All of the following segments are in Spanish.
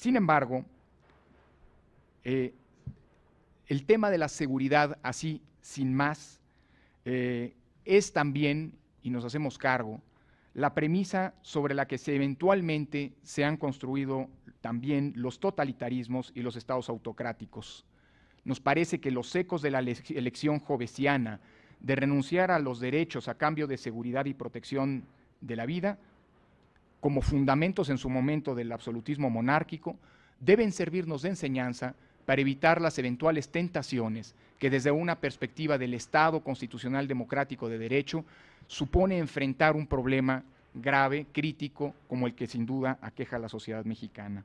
Sin embargo, eh, el tema de la seguridad, así, sin más, eh, es también, y nos hacemos cargo, la premisa sobre la que se eventualmente se han construido también los totalitarismos y los estados autocráticos. Nos parece que los ecos de la elección jovesiana de renunciar a los derechos a cambio de seguridad y protección de la vida como fundamentos en su momento del absolutismo monárquico, deben servirnos de enseñanza para evitar las eventuales tentaciones que desde una perspectiva del Estado constitucional democrático de derecho supone enfrentar un problema grave, crítico, como el que sin duda aqueja a la sociedad mexicana.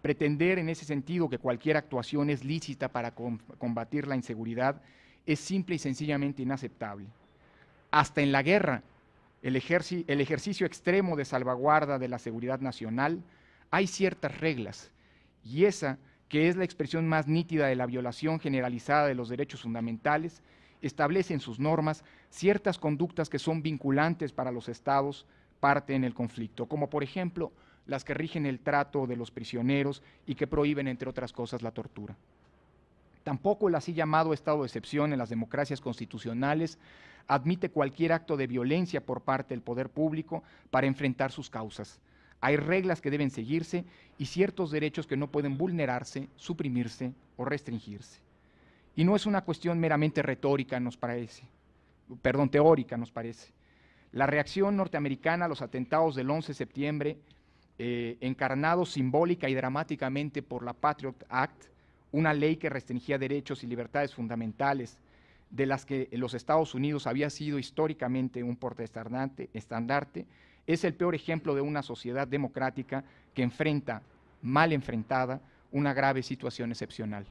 Pretender en ese sentido que cualquier actuación es lícita para combatir la inseguridad es simple y sencillamente inaceptable. Hasta en la guerra el, ejercicio extremo de salvaguarda de la seguridad nacional, hay ciertas reglas y esa que es la expresión más nítida de la violación generalizada de los derechos fundamentales, establece en sus normas ciertas conductas que son vinculantes para los estados parte en el conflicto, como por ejemplo las que rigen el trato de los prisioneros y que prohíben, entre otras cosas, la tortura. Tampoco el así llamado estado de excepción en las democracias constitucionales admite cualquier acto de violencia por parte del poder público para enfrentar sus causas. Hay reglas que deben seguirse y ciertos derechos que no pueden vulnerarse, suprimirse o restringirse. Y no es una cuestión meramente retórica, nos parece, perdón, teórica, nos parece. La reacción norteamericana a los atentados del 11 de septiembre, eh, encarnados simbólica y dramáticamente por la Patriot Act, una ley que restringía derechos y libertades fundamentales de las que los Estados Unidos había sido históricamente un portaestandarte, estandarte, es el peor ejemplo de una sociedad democrática que enfrenta, mal enfrentada, una grave situación excepcional.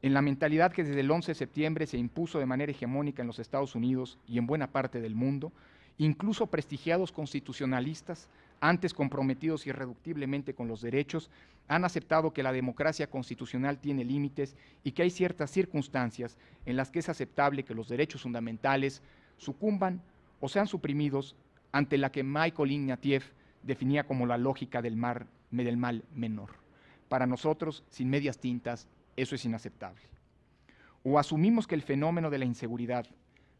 En la mentalidad que desde el 11 de septiembre se impuso de manera hegemónica en los Estados Unidos y en buena parte del mundo, incluso prestigiados constitucionalistas antes comprometidos irreductiblemente con los derechos, han aceptado que la democracia constitucional tiene límites y que hay ciertas circunstancias en las que es aceptable que los derechos fundamentales sucumban o sean suprimidos ante la que Michael Ignatieff definía como la lógica del, del mal menor. Para nosotros, sin medias tintas, eso es inaceptable. O asumimos que el fenómeno de la inseguridad,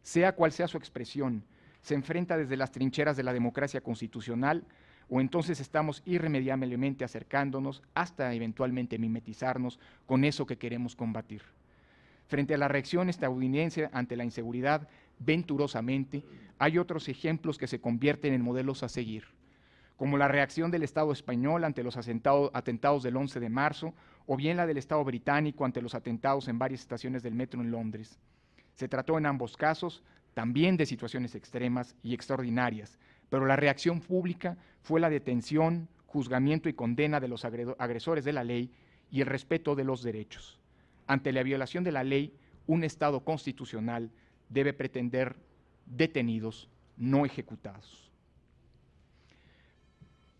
sea cual sea su expresión, se enfrenta desde las trincheras de la democracia constitucional o entonces estamos irremediablemente acercándonos hasta eventualmente mimetizarnos con eso que queremos combatir. Frente a la reacción estadounidense ante la inseguridad, venturosamente, hay otros ejemplos que se convierten en modelos a seguir, como la reacción del Estado español ante los atentados del 11 de marzo, o bien la del Estado británico ante los atentados en varias estaciones del metro en Londres. Se trató en ambos casos también de situaciones extremas y extraordinarias, pero la reacción pública fue la detención, juzgamiento y condena de los agresores de la ley y el respeto de los derechos. Ante la violación de la ley, un Estado constitucional debe pretender detenidos, no ejecutados.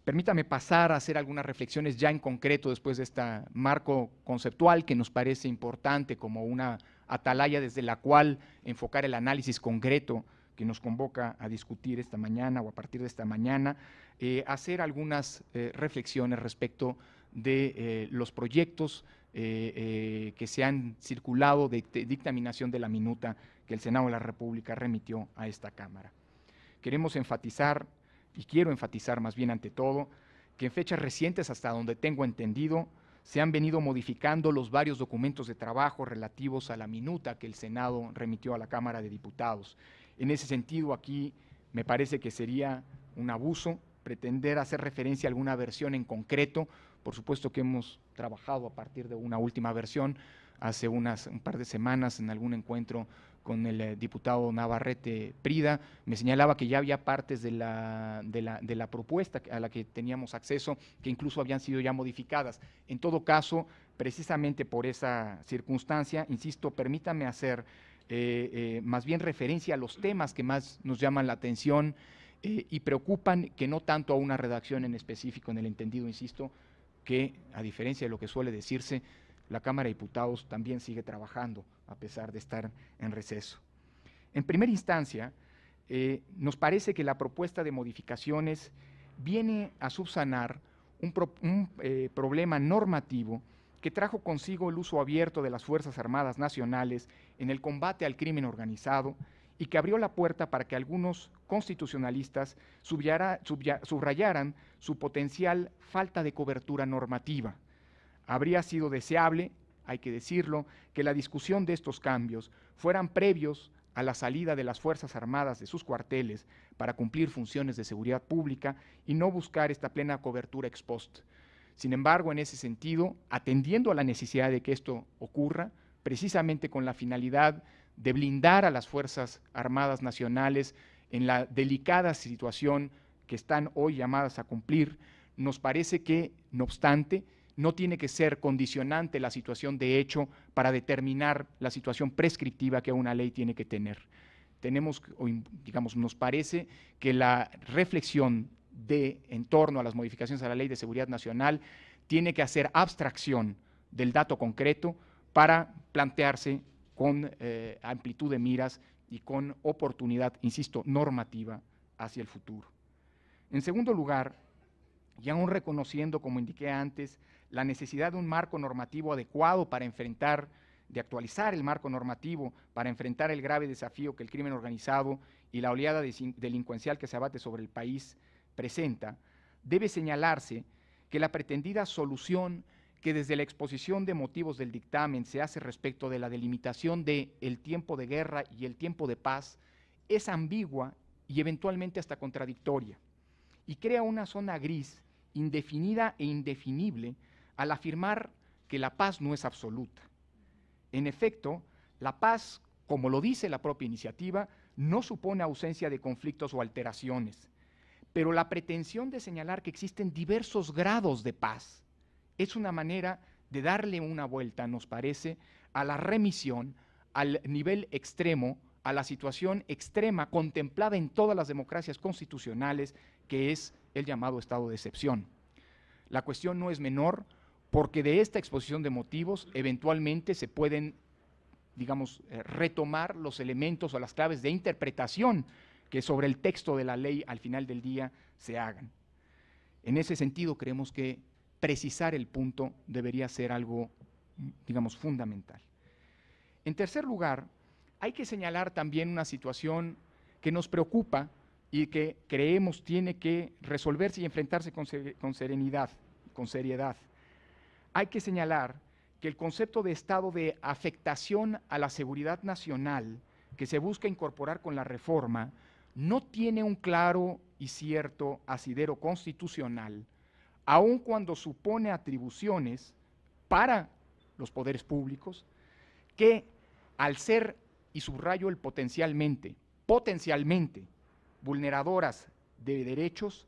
Permítame pasar a hacer algunas reflexiones ya en concreto después de este marco conceptual que nos parece importante como una atalaya desde la cual enfocar el análisis concreto que nos convoca a discutir esta mañana o a partir de esta mañana, eh, hacer algunas eh, reflexiones respecto de eh, los proyectos que se han circulado de dictaminación de la minuta que el Senado de la República remitió a esta Cámara. Queremos enfatizar, y quiero enfatizar más bien ante todo, que en fechas recientes, hasta donde tengo entendido, se han venido modificando los varios documentos de trabajo relativos a la minuta que el Senado remitió a la Cámara de Diputados. En ese sentido, aquí me parece que sería un abuso pretender hacer referencia a alguna versión en concreto. Por supuesto que hemos trabajado a partir de una última versión hace unas un par de semanas en algún encuentro con el eh, diputado Navarrete Prida, me señalaba que ya había partes de la, de la, propuesta a la que teníamos acceso que incluso habían sido ya modificadas. En todo caso, precisamente por esa circunstancia, insisto, permítame hacer eh, eh, más bien referencia a los temas que más nos llaman la atención eh, y preocupan, que no tanto a una redacción en específico, en el entendido, insisto, que a diferencia de lo que suele decirse, la Cámara de Diputados también sigue trabajando a pesar de estar en receso. En primera instancia, nos parece que la propuesta de modificaciones viene a subsanar un, un problema normativo que trajo consigo el uso abierto de las Fuerzas Armadas Nacionales en el combate al crimen organizado y que abrió la puerta para que algunos constitucionalistas subrayaran su potencial falta de cobertura normativa. Habría sido deseable, hay que decirlo, que la discusión de estos cambios fueran previos a la salida de las Fuerzas Armadas de sus cuarteles para cumplir funciones de seguridad pública y no buscar esta plena cobertura ex post. Sin embargo, en ese sentido, atendiendo a la necesidad de que esto ocurra, precisamente con la finalidad de blindar a las Fuerzas Armadas Nacionales en la delicada situación que están hoy llamadas a cumplir, nos parece que, no obstante, no tiene que ser condicionante la situación de hecho para determinar la situación prescriptiva que una ley tiene que tener. Tenemos, digamos, nos parece que la reflexión de, en torno a las modificaciones a la Ley de Seguridad Nacional, tiene que hacer abstracción del dato concreto para plantearse con eh, amplitud de miras y con oportunidad, insisto, normativa hacia el futuro. En segundo lugar, y aún reconociendo, como indiqué antes, la necesidad de un marco normativo adecuado para enfrentar, de actualizar el marco normativo para enfrentar el grave desafío que el crimen organizado y la oleada delincuencial que se abate sobre el país presenta, debe señalarse que la pretendida solución que desde la exposición de motivos del dictamen se hace respecto de la delimitación de el tiempo de guerra y el tiempo de paz es ambigua y eventualmente hasta contradictoria, y crea una zona gris, indefinida e indefinible, al afirmar que la paz no es absoluta. En efecto, la paz, como lo dice la propia iniciativa, no supone ausencia de conflictos o alteraciones, pero la pretensión de señalar que existen diversos grados de paz es una manera de darle una vuelta, nos parece, a la remisión, al nivel extremo, a la situación extrema contemplada en todas las democracias constitucionales, que es el llamado estado de excepción. La cuestión no es menor porque de esta exposición de motivos eventualmente se pueden, digamos, eh, retomar los elementos o las claves de interpretación que sobre el texto de la ley al final del día se hagan. En ese sentido, creemos que precisar el punto debería ser algo, digamos, fundamental. En tercer lugar, hay que señalar también una situación que nos preocupa y que creemos tiene que resolverse y enfrentarse con, serenidad, con seriedad. Hay que señalar que el concepto de estado de afectación a la seguridad nacional que se busca incorporar con la reforma no tiene un claro y cierto asidero constitucional, aun cuando supone atribuciones para los poderes públicos que al ser, y subrayo el potencialmente, potencialmente vulneradoras de derechos,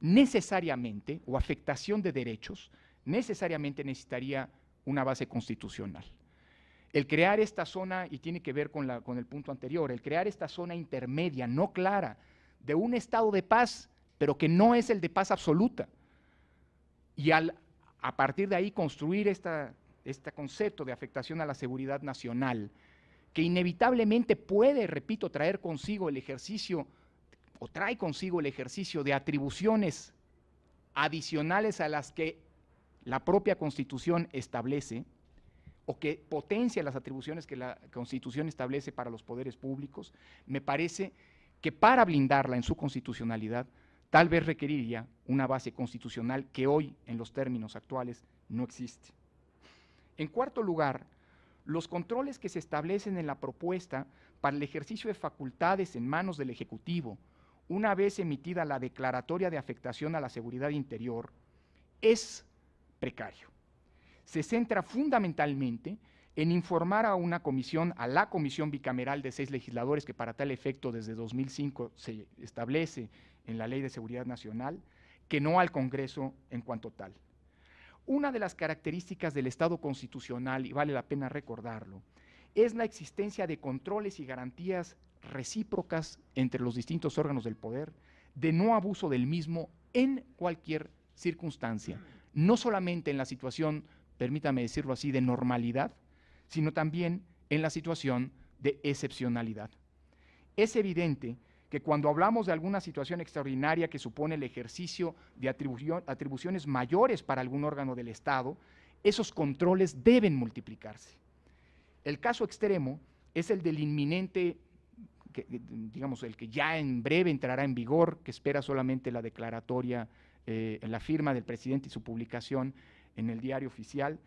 necesariamente, o afectación de derechos, necesariamente necesitaría una base constitucional. El crear esta zona, y tiene que ver con, la, con el punto anterior, el crear esta zona intermedia, no clara, de un estado de paz, pero que no es el de paz absoluta. Y al, a partir de ahí construir esta, este concepto de afectación a la seguridad nacional, que inevitablemente puede, repito, traer consigo el ejercicio, o trae consigo el ejercicio de atribuciones adicionales a las que la propia Constitución establece, o que potencia las atribuciones que la Constitución establece para los poderes públicos, me parece que para blindarla en su constitucionalidad tal vez requeriría una base constitucional que hoy, en los términos actuales, no existe. En cuarto lugar, los controles que se establecen en la propuesta para el ejercicio de facultades en manos del Ejecutivo, una vez emitida la declaratoria de afectación a la seguridad interior, es precario se centra fundamentalmente en informar a una comisión, a la comisión bicameral de seis legisladores que para tal efecto desde 2005 se establece en la Ley de Seguridad Nacional, que no al Congreso en cuanto tal. Una de las características del Estado constitucional, y vale la pena recordarlo, es la existencia de controles y garantías recíprocas entre los distintos órganos del poder, de no abuso del mismo en cualquier circunstancia, no solamente en la situación permítame decirlo así, de normalidad, sino también en la situación de excepcionalidad. Es evidente que cuando hablamos de alguna situación extraordinaria que supone el ejercicio de atribuciones mayores para algún órgano del Estado, esos controles deben multiplicarse. El caso extremo es el del inminente, digamos, el que ya en breve entrará en vigor, que espera solamente la declaratoria, eh, la firma del presidente y su publicación, en el diario oficial,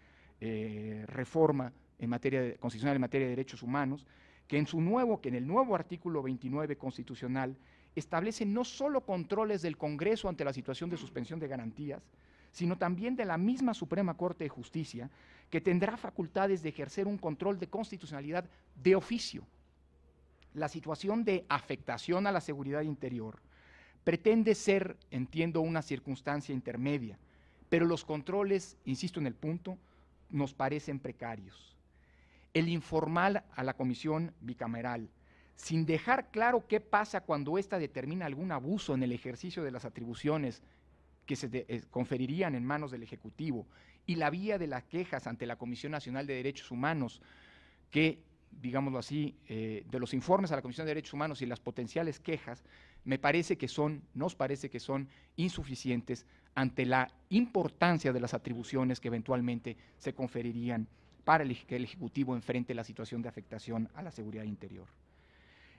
eh, reforma en materia constitucional en materia de derechos humanos, que en su nuevo, que en el nuevo artículo 29 constitucional establece no solo controles del Congreso ante la situación de suspensión de garantías, sino también de la misma Suprema Corte de Justicia, que tendrá facultades de ejercer un control de constitucionalidad de oficio. La situación de afectación a la seguridad interior pretende ser, entiendo, una circunstancia intermedia pero los controles, insisto en el punto, nos parecen precarios. El informal a la comisión bicameral, sin dejar claro qué pasa cuando ésta determina algún abuso en el ejercicio de las atribuciones que se eh, conferirían en manos del Ejecutivo, y la vía de las quejas ante la Comisión Nacional de Derechos Humanos, que, digámoslo así, eh, de los informes a la Comisión de Derechos Humanos y las potenciales quejas, me parece que son, nos parece que son insuficientes ante la importancia de las atribuciones que eventualmente se conferirían para el, que el Ejecutivo enfrente la situación de afectación a la seguridad interior.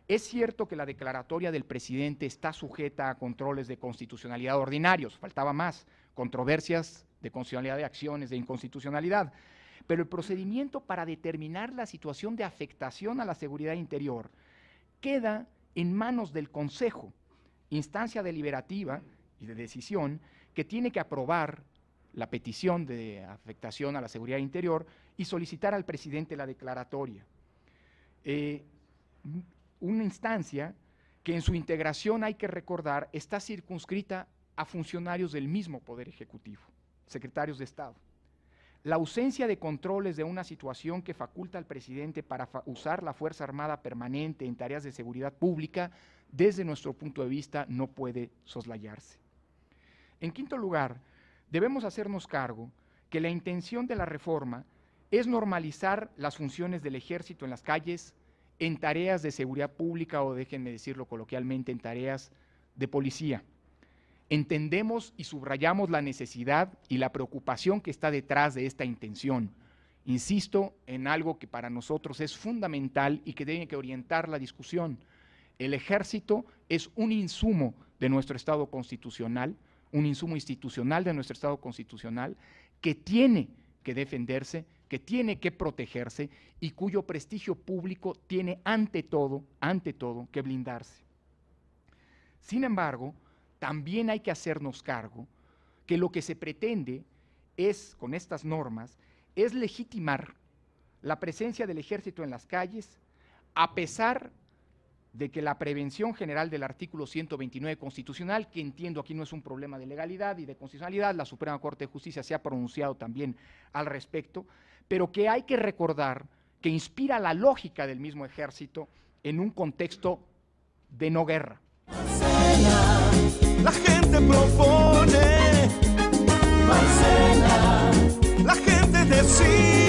Es cierto que la declaratoria del presidente está sujeta a controles de constitucionalidad ordinarios, faltaba más, controversias de constitucionalidad de acciones, de inconstitucionalidad, pero el procedimiento para determinar la situación de afectación a la seguridad interior queda en manos del Consejo, instancia deliberativa y de decisión que tiene que aprobar la petición de afectación a la seguridad interior y solicitar al presidente la declaratoria. Eh, una instancia que en su integración hay que recordar está circunscrita a funcionarios del mismo Poder Ejecutivo, secretarios de Estado. La ausencia de controles de una situación que faculta al presidente para usar la Fuerza Armada permanente en tareas de seguridad pública, desde nuestro punto de vista, no puede soslayarse. En quinto lugar, debemos hacernos cargo que la intención de la reforma es normalizar las funciones del ejército en las calles en tareas de seguridad pública o déjenme decirlo coloquialmente, en tareas de policía. Entendemos y subrayamos la necesidad y la preocupación que está detrás de esta intención. Insisto en algo que para nosotros es fundamental y que tiene que orientar la discusión. El ejército es un insumo de nuestro Estado constitucional un insumo institucional de nuestro Estado constitucional que tiene que defenderse, que tiene que protegerse y cuyo prestigio público tiene ante todo, ante todo, que blindarse. Sin embargo, también hay que hacernos cargo que lo que se pretende es, con estas normas, es legitimar la presencia del ejército en las calles, a pesar de que la prevención general del artículo 129 constitucional, que entiendo aquí no es un problema de legalidad y de constitucionalidad, la Suprema Corte de Justicia se ha pronunciado también al respecto, pero que hay que recordar que inspira la lógica del mismo ejército en un contexto de no guerra. La gente propone, la gente decide.